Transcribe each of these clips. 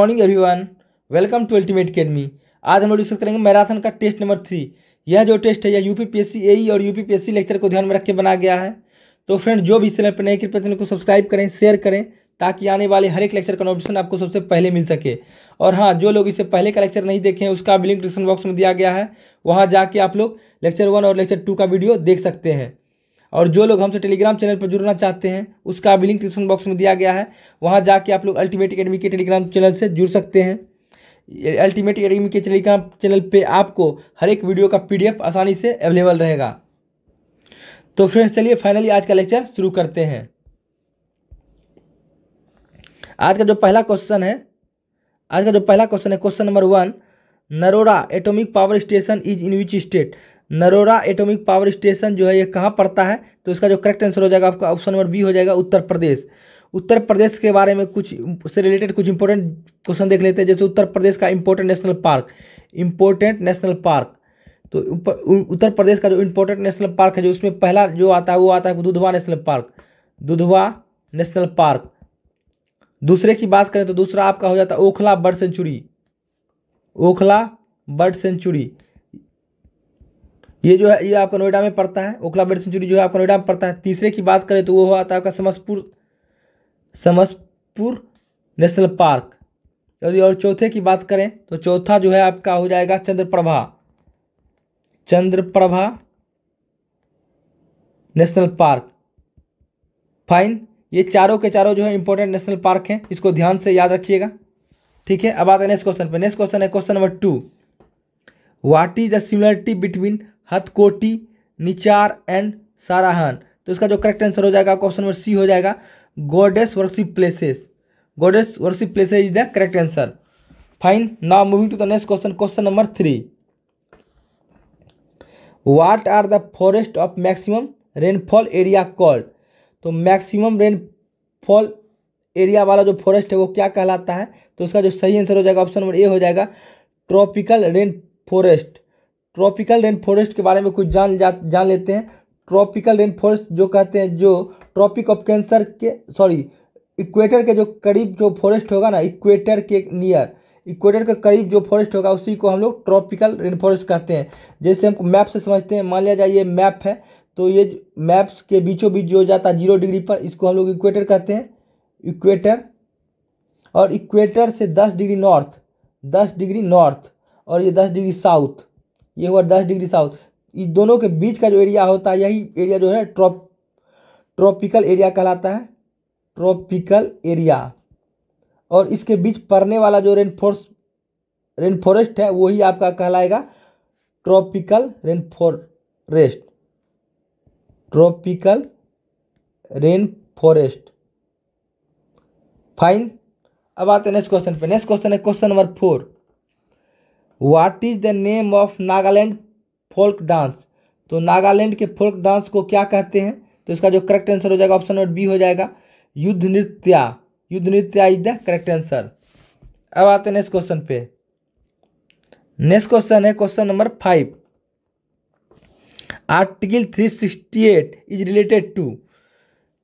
Morning everyone welcome to Ultimate Academy आज हम लोग डिस्कस करेंगे मैराथन का टेस्ट नंबर थ्री यह जो टेस्ट है यह यूपीपीएससी एई e और यूपीपीएससी लेक्चर को ध्यान में रख के बनाया गया है तो फ्रेंड जो भी चैनल पर नए कृपया चैनल को सब्सक्राइब करें शेयर करें ताकि आने वाले हर एक लेक्चर का नोटिफिकेशन आपको सबसे पहले मिल सके और हाँ जो लोग इससे पहले का लेक्चर नहीं देखें उसका भी लिंक डिस्क्रिप्शन बॉक्स में दिया गया है वहाँ जाके आप लोग लेक्चर वन और लेक्चर टू का वीडियो देख सकते हैं और जो लोग हमसे टेलीग्राम चैनल पर जुड़ना चाहते हैं उसका भी लिंक डिस्क्रिप्शन बॉक्स में दिया गया है वहाँ जाके आप लोग अल्टीमेट अकेडमी के टेलीग्राम चैनल से जुड़ सकते हैं अल्टीमेट अकेडमी के टेलीग्राम चैनल पर आपको हर एक वीडियो का पी आसानी से अवेलेबल रहेगा तो फ्रेंड्स चलिए फाइनली आज का लेक्चर शुरू करते हैं आज का जो पहला क्वेश्चन है आज का जो पहला क्वेश्चन है question number one Narora atomic power station is in which state Narora atomic power station जो है ये कहाँ पड़ता है तो इसका जो करेक्ट आंसर हो जाएगा आपका ऑप्शन नंबर बी हो जाएगा उत्तर प्रदेश उत्तर प्रदेश के बारे में कुछ से रिलेटेड कुछ इंपॉर्टेंट क्वेश्चन देख लेते हैं जैसे उत्तर प्रदेश का important national park important national park तो उत्तर प्रदेश का जो इंपॉर्टेंट नेशनल पार्क है जो उसमें पहला जो आता है वो आता है Dudhwa national park Dudhwa national park दूसरे की बात करें तो दूसरा आपका हो जाता है Okhla bird sanctuary Okhla bird sanctuary ये जो है ये आपका नोएडा में पड़ता है ओखला बर्ड सेंचुरी जो है आपका नोएडा में पड़ता है तीसरे की बात करें तो वो आता है आपका समसपुर समसपुर नेशनल पार्क यदि और चौथे की बात करें तो चौथा जो है आपका हो जाएगा Chandraprabha Chandraprabha national park fine ये चारों के चारों जो है इंपॉर्टेंट नेशनल पार्क हैं इसको ध्यान से याद रखिएगा ठीक है अब आते हैं नेक्स्ट क्वेश्चन पे नेक्स्ट क्वेश्चन है question number two what is the similarity between Hatkoti Nichar and Sarahan तो इसका जो करेक्ट आंसर हो जाएगा आपका ऑप्शन नंबर सी हो जाएगा goddess worship places goddess worship places is the correct answer fine now moving to the next question question number three what are the forest of maximum rainfall area called तो maximum rainfall area वाला जो forest है वो क्या कहलाता है तो उसका जो सही आंसर हो जाएगा ऑप्शन नंबर ए हो जाएगा tropical rain forest tropical rain forest के बारे में कुछ जान जा, जान लेते हैं ट्रॉपिकल रेन फॉरेस्ट जो कहते हैं जो ट्रॉपिक ऑफ कैंसर के सॉरी इक्वेटर के जो करीब जो फॉरेस्ट होगा ना इक्वेटर के नियर इक्वेटर के करीब जो फॉरेस्ट होगा उसी को हम लोग ट्रॉपिकल रेन फॉरेस्ट कहते हैं जैसे हमको मैप से समझते हैं मान लिया जाए ये मैप है तो ये मैप्स के बीचों बीच जो जाता है जीरो डिग्री पर इसको हम लोग इक्वेटर कहते हैं इक्वेटर और इक्वेटर से दस डिग्री नॉर्थ दस डिग्री नॉर्थ और ये दस डिग्री साउथ ये हुआ दस डिग्री साउथ इस दोनों के बीच का जो एरिया होता है यही एरिया जो है ट्रॉप ट्रॉपिकल एरिया कहलाता है ट्रॉपिकल एरिया और इसके बीच पड़ने वाला जो रेनफोर्स रेनफॉरेस्ट है वही आपका कहलाएगा tropical rainforest tropical rain forest fine अब आते हैं नेक्स्ट क्वेश्चन पे नेक्स्ट क्वेश्चन है question number four what is the name of Nagaland folk dance तो नागालैंड के फोल्क डांस को क्या कहते हैं तो इसका जो करेक्ट आंसर हो जाएगा ऑप्शन नंबर बी हो जाएगा yuddha nritya yuddha nritya is the correct answer अब आते हैं नेक्स्ट क्वेश्चन पे नेक्स्ट क्वेश्चन है question number five article three sixty eight is related to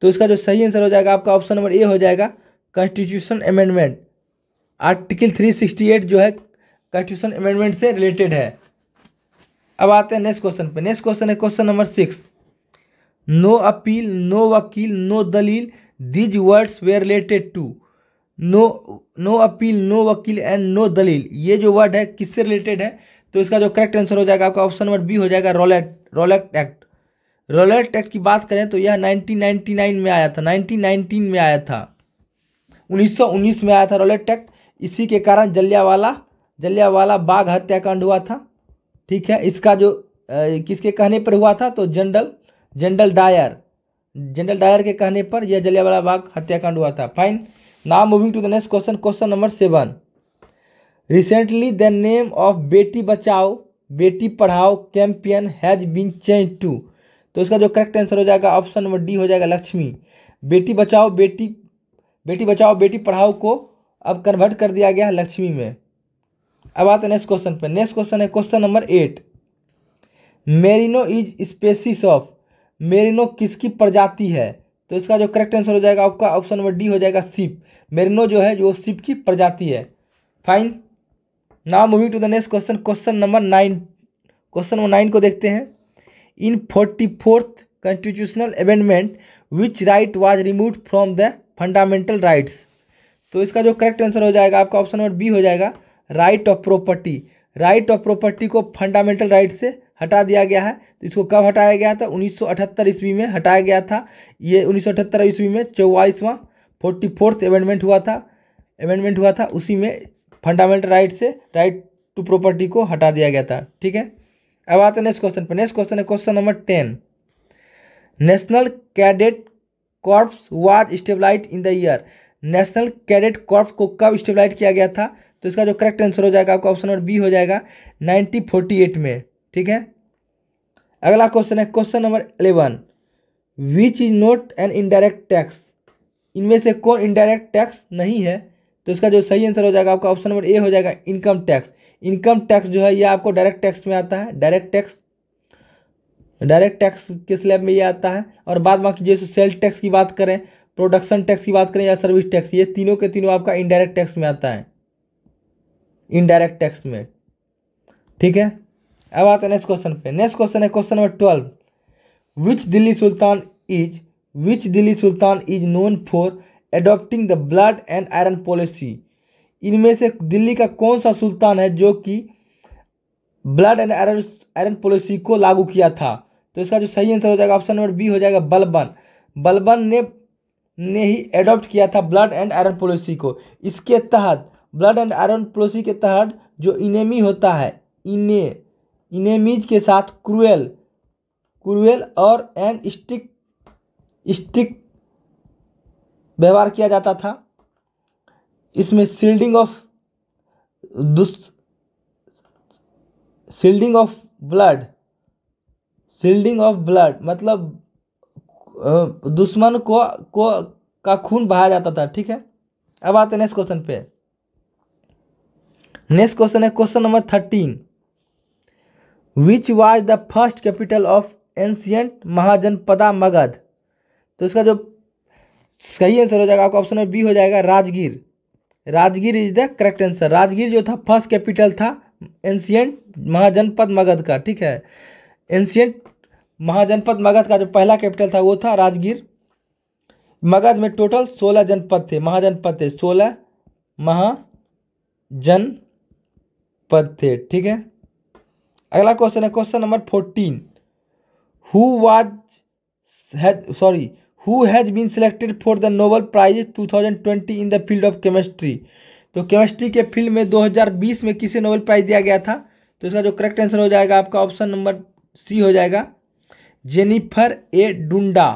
तो इसका जो सही आंसर हो जाएगा आपका ऑप्शन नंबर ए हो जाएगा constitution amendment article three sixty eight जो है कॉन्स्टिट्यूशन अमेंडमेंट से रिलेटेड है अब आते हैं नेक्स्ट क्वेश्चन पे नेक्स्ट क्वेश्चन है question number six no appeal no vakil no dalil these words were related to no no appeal no vakil and no dalil ये जो वर्ड है किससे रिलेटेड है तो इसका जो करेक्ट आंसर हो जाएगा आपका ऑप्शन नंबर बी हो जाएगा Rowlatt Rowlatt Act Rowlatt Act की बात करें तो यह 1999 में आया था 1919 में आया था 1919 में आया था रोलेट एक्ट इसी के कारण जलियावाला जलियावाला बाग हत्याकांड हुआ था ठीक है इसका जो किसके कहने पर हुआ था तो general general Dyer general Dyer के कहने पर यह जलियावाला बाग हत्याकांड हुआ था fine now moving to the next question question number seven recently the name of Beti Bachao Beti Padhao campaign has been change to तो इसका जो करेक्ट आंसर हो जाएगा ऑप्शन नंबर डी हो जाएगा लक्ष्मी बेटी बचाओ बेटी बेटी बचाओ बेटी पढ़ाओ को अब कन्वर्ट कर दिया गया है लक्ष्मी में अब आते हैं नेक्स्ट क्वेश्चन पर नेक्स्ट क्वेश्चन है question number eight merino is species of merino किसकी प्रजाति है तो इसका जो करेक्ट आंसर हो जाएगा आपका ऑप्शन नंबर डी हो जाएगा सिप मेरिनो जो है जो सिप की प्रजाति है fine now moving to the next question question number nine question number nine को देखते हैं in forty fourth constitutional amendment which right was remove from the fundamental rights तो इसका जो करेक्ट आंसर हो जाएगा आपका ऑप्शन नंबर बी हो जाएगा right of property right of property को फंडामेंटल राइट से हटा दिया गया है तो इसको कब हटाया गया था 1978 ईस्वी में हटाया गया था ये 1978 ईस्वी में चौवालीसवां फोर्टी फोर्थ अमेंडमेंट हुआ था अमेंडमेंट हुआ था उसी में फंडामेंटल राइट से राइट टू प्रॉपर्टी को हटा दिया गया था ठीक है अब आते हैं नेक्स्ट क्वेश्चन पर नेक्स्ट क्वेश्चन है question number ten National Cadet Corps was established in the year National Cadet Corps को कब स्टेबलाइट किया गया था तो इसका जो करेक्ट आंसर हो जाएगा आपका ऑप्शन नंबर बी हो जाएगा नाइनटीन फोर्टी एट में ठीक है अगला क्वेश्चन है question number eleven which is not an indirect tax इनमें से कौन इनडायरेक्ट टैक्स नहीं है तो इसका जो सही आंसर हो जाएगा आपका ऑप्शन नंबर ए हो जाएगा इनकम टैक्स इनकम टैक्स जो है ये आपको डायरेक्ट टैक्स में आता है डायरेक्ट टैक्स डायरेक्ट टैक्स के स्लैब में ये आता है और बाद बाकी जैसे सेल्स टैक्स की बात करें प्रोडक्शन टैक्स की बात करें या सर्विस टैक्स ये तीनों के तीनों आपका इनडायरेक्ट टैक्स में आता है इनडायरेक्ट टैक्स में ठीक है अब आते हैं नेक्स्ट क्वेश्चन पे नेक्स्ट क्वेश्चन है question number twelve which Delhi sultan is which Delhi sultan is known for adopting the blood and iron policy इनमें से दिल्ली का कौन सा सुल्तान है जो कि blood and iron iron policy को लागू किया था तो इसका जो सही आंसर हो जाएगा ऑप्शन नंबर बी हो जाएगा बलबन बलबन ने ने ही एडॉप्ट किया था ब्लड एंड आयरन पॉलिसी को इसके तहत ब्लड एंड आयरन पॉलिसी के तहत जो इनेमी होता है इने इनेमीज के साथ क्रूएल क्रूएल और एंड स्टिक स्टिक व्यवहार किया जाता था इसमें शील्डिंग ऑफ दुष्ट shedding of blood shedding of blood मतलब दुश्मन को को का खून बहाया जाता था ठीक है अब आते हैं नेक्स्ट क्वेश्चन पे नेक्स्ट क्वेश्चन है question number thirteen which was the first capital of ancient Mahajanapada Magadha तो इसका जो सही आंसर हो जाएगा आपका ऑप्शन बी हो जाएगा Rajgir Rajgir is the correct answer Rajgir जो था फर्स्ट कैपिटल था एंशियंट महाजनपद मगध का ठीक है एंशियंट महाजनपद मगध का जो पहला कैपिटल था वो था राजगीर मगध में टोटल सोलह जनपद थे महाजनपद थे सोलह महाजन पद थे ठीक है अगला क्वेश्चन है question number fourteen who was has sorry who has been selected for the Nobel prize 2020 in the field of chemistry तो केमिस्ट्री के फील्ड में 2020 में किसे नोबल प्राइज दिया गया था तो इसका जो करेक्ट आंसर हो जाएगा आपका ऑप्शन नंबर सी हो जाएगा जेनिफर ए डुंडा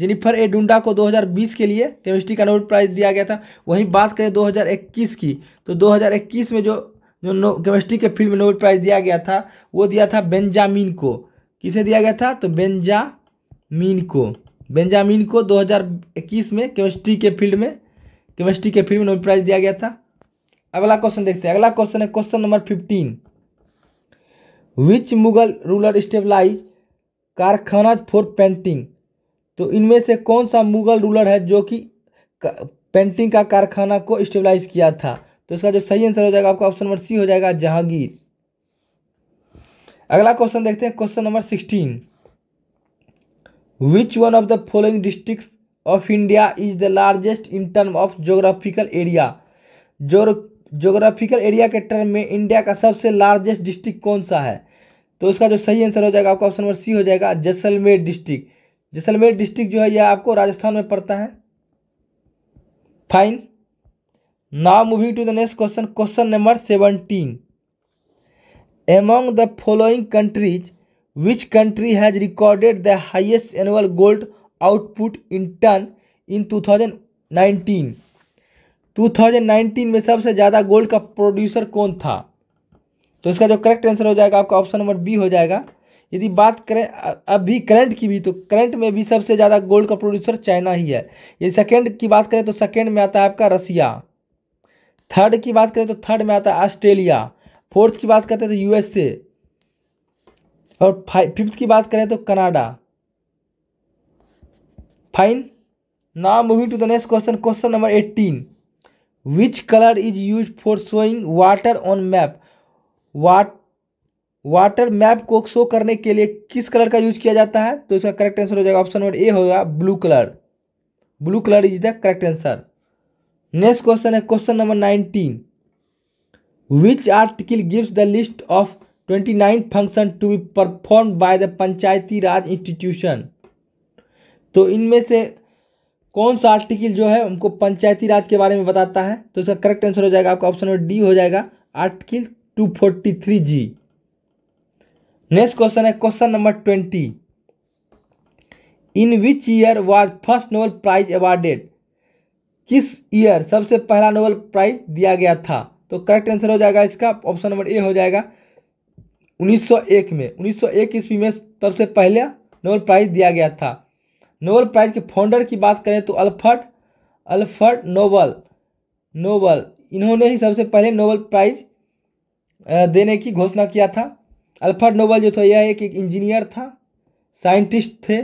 जेनिफर ए डुंडा को 2020 के लिए केमिस्ट्री का नोबल प्राइज दिया गया था वहीं बात करें 2021 की तो 2021 में जो जो नो केमिस्ट्री के फील्ड में नोबेल प्राइज दिया गया था वो दिया था बेंजामिन को किसे दिया गया था तो बेंजामिन को बेंजामिन को 2021 में केमिस्ट्री के फील्ड में केमिस्ट्री के फील्ड में नोबेल प्राइज दिया गया था अगला क्वेश्चन देखते हैं अगला क्वेश्चन है question number fifteen which Mughal ruler stabilize कारखाना फॉर पेंटिंग तो इनमें से कौन सा मुगल रूलर है जो कि पेंटिंग का कारखाना को स्टेबलाइज किया था तो इसका जो सही आंसर हो जाएगा आपका ऑप्शन नंबर सी हो जाएगा जहांगीर अगला क्वेश्चन देखते हैं question number sixteen which one of the following district of India is the largest in term of geographical area जो जोग्राफिकल एरिया के टर्म में इंडिया का सबसे लार्जेस्ट डिस्ट्रिक्ट कौन सा है तो इसका जो सही आंसर हो जाएगा आपका ऑप्शन नंबर सी हो जाएगा जैसलमेर डिस्ट्रिक्ट जैसलमेर डिस्ट्रिक्ट जो है यह आपको राजस्थान में पड़ता है fine now moving to the next question question number seventeen among the following countries which country has recorded the highest annual gold output in ton in two two thousand nineteen thousand nineteen में सबसे ज्यादा gold का producer कौन था तो इसका जो correct answer हो जाएगा आपका ऑप्शन नंबर बी हो जाएगा यदि बात करें अभी करंट की भी तो करंट में भी सबसे ज्यादा गोल्ड का प्रोड्यूसर चाइना ही है यदि सेकंड की बात करें तो सेकंड में आता है आपका रसिया थर्ड की बात करें तो थर्ड में आता है ऑस्ट्रेलिया फोर्थ की बात करते हैं तो यूएसए और फिफ्थ की बात करें तो Canada fine now moving to the next question question number eighteen which colour is use for showing water on map what water map को शो करने के लिए किस कलर का यूज किया जाता है तो इसका करेक्ट आंसर हो जाएगा ऑप्शन नंबर ए होगा blue colour blue colour is the correct answer next question है question number nineteen which article gives the list of twenty nine function to be perform by the panchayati raj institution तो इनमें से कौन सा article जो है हमको पंचायती राज के बारे में बताता है तो इसका करेक्ट आंसर हो जाएगा आपका ऑप्शन नंबर डी हो जाएगा article two forty three G next question है question number twenty in which year was first Nobel prize awarded किस ईयर सबसे पहला नोबेल प्राइज दिया गया था तो करेक्ट आंसर हो जाएगा इसका ऑप्शन नंबर ए हो जाएगा 1901 में 1901 ईस्वी में सबसे पहला नोबेल प्राइज दिया गया था नोबेल प्राइज के फाउंडर की बात करें तो अल्फर्ट अल्फर्ट नोबल नोबल इन्होंने ही सबसे पहले नोबेल प्राइज देने की घोषणा किया था अल्फर्ट नोबल जो था यह एक, एक इंजीनियर था साइंटिस्ट थे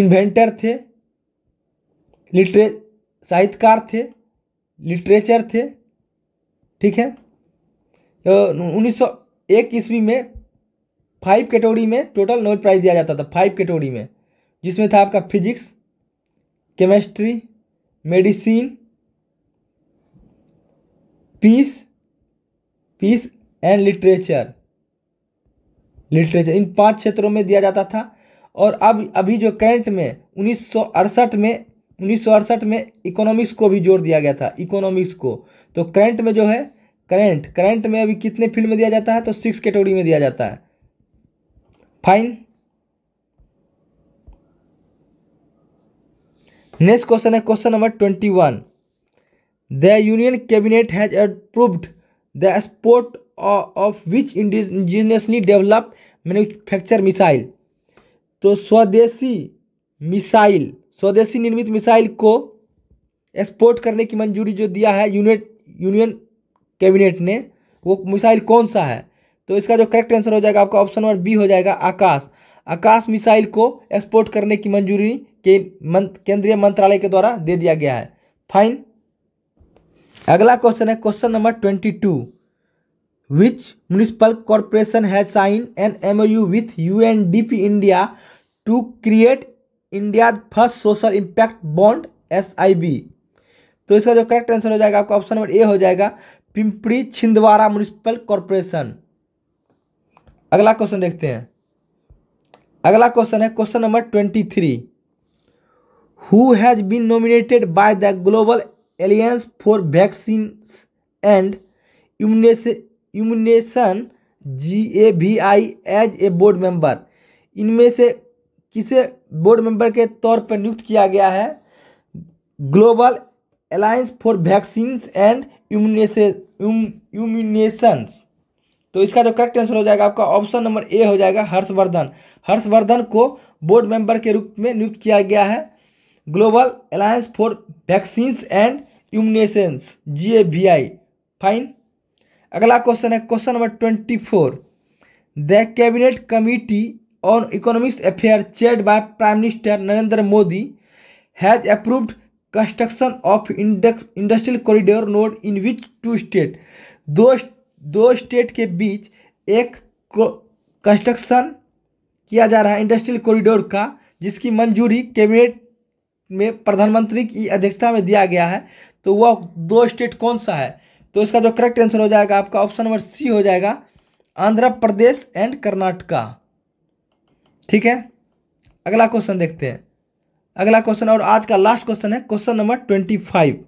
इन्वेंटर थे लिटरे साहित्यकार थे लिटरेचर थे ठीक है उन्नीस सौ एक ईस्वी में फाइव कैटेगरी में टोटल नोबेल प्राइज़ दिया जाता था फाइव कैटेगरी में जिसमें था आपका physics chemistry medicine peace peace and literature literature इन पांच क्षेत्रों में दिया जाता था और अब अभी जो करंट में उन्नीस में उन्नीस सौ अड़सठ में इकोनॉमिक्स को भी जोड़ दिया गया था इकोनॉमिक्स को तो करंट में जो है करंट करंट में अभी कितने फील्ड में दिया जाता है तो सिक्स कैटेगरी में दिया जाता है फाइन नेक्स्ट क्वेश्चन है question number twenty one the union cabinet has approved the export of which indigenously developed manufacture missile तो स्वदेशी मिसाइल स्वदेशी निर्मित मिसाइल को एक्सपोर्ट करने की मंजूरी जो दिया है यूनिट यूनियन कैबिनेट ने वो मिसाइल कौन सा है तो इसका जो करेक्ट आंसर हो जाएगा आपका ऑप्शन नंबर बी हो जाएगा आकाश आकाश मिसाइल को एक्सपोर्ट करने की मंजूरी के मन, केंद्रीय मंत्रालय के द्वारा दे दिया गया है फाइन अगला क्वेश्चन है question number twenty two which municipal corporation has sign an M U with U N D P India to create India first social impact bonds तो इसका जो करेक्ट आंसर हो जाएगा आपका ऑप्शन नंबर ए हो जाएगा Pimpri Chhindwara municipal corporation अगला question देखते हैं अगला क्वेश्चन है question number twenty three who has been nominated by the global alliance for vaccine and immunisation G A V I as a board member इनमें से किसे बोर्ड मेंबर के तौर पर नियुक्त किया गया है global alliance for vaccine and immunisation तो इसका जो करेक्ट आंसर हो जाएगा आपका ऑप्शन नंबर ए हो जाएगा हर्षवर्धन हर्षवर्धन को बोर्ड मेंबर के रूप में नियुक्त किया गया है global alliance for vaccine and immunisation G A I fine अगला क्वेश्चन है question number twenty four the cabinet committee on Economics affair chaired by prime minister Narendra Modi has approved construction of index, industrial corridor node in which two state दो दो state के बीच एक construction किया जा रहा है इंडस्ट्रियल कॉरिडोर का जिसकी मंजूरी कैबिनेट में प्रधानमंत्री की अध्यक्षता में दिया गया है तो वह दो स्टेट कौन सा है तो इसका जो करेक्ट आंसर हो जाएगा आपका ऑप्शन नंबर सी हो जाएगा आंध्र प्रदेश एंड कर्नाटका ठीक है अगला क्वेश्चन देखते हैं अगला क्वेश्चन और आज का लास्ट क्वेश्चन है question number twenty five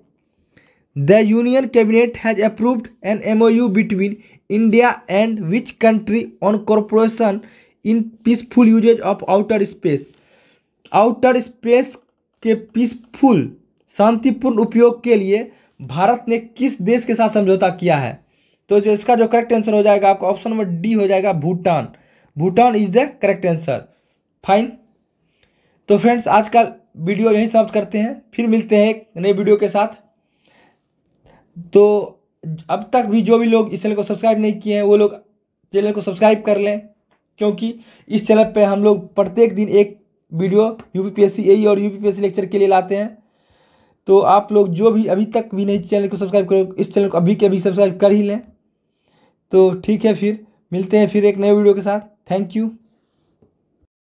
the union cabinet has approved an MOU between India and which country on corporation in peaceful uses of outer space outer space के पीसफुल शांतिपूर्ण उपयोग के लिए भारत ने किस देश के साथ समझौता किया है तो जो इसका जो करेक्ट आंसर हो जाएगा आपका ऑप्शन नंबर डी हो जाएगा Bhutan Bhutan is the correct answer fine तो फ्रेंड्स आज का वीडियो यहीं समाप्त करते हैं फिर मिलते हैं एक नए वीडियो के साथ तो अब तक भी जो भी लोग इस चैनल को सब्सक्राइब नहीं किए हैं वो लोग चैनल को सब्सक्राइब कर लें क्योंकि इस चैनल पे हम लोग प्रत्येक दिन एक वीडियो यूपीपीएससी ए और यूपीपीएससी लेक्चर के लिए लाते हैं तो आप लोग जो भी अभी तक भी नहीं चैनल को सब्सक्राइब करो इस चैनल को अभी के अभी सब्सक्राइब कर ही लें तो ठीक है फिर मिलते हैं फिर एक नए वीडियो के साथ Thank you.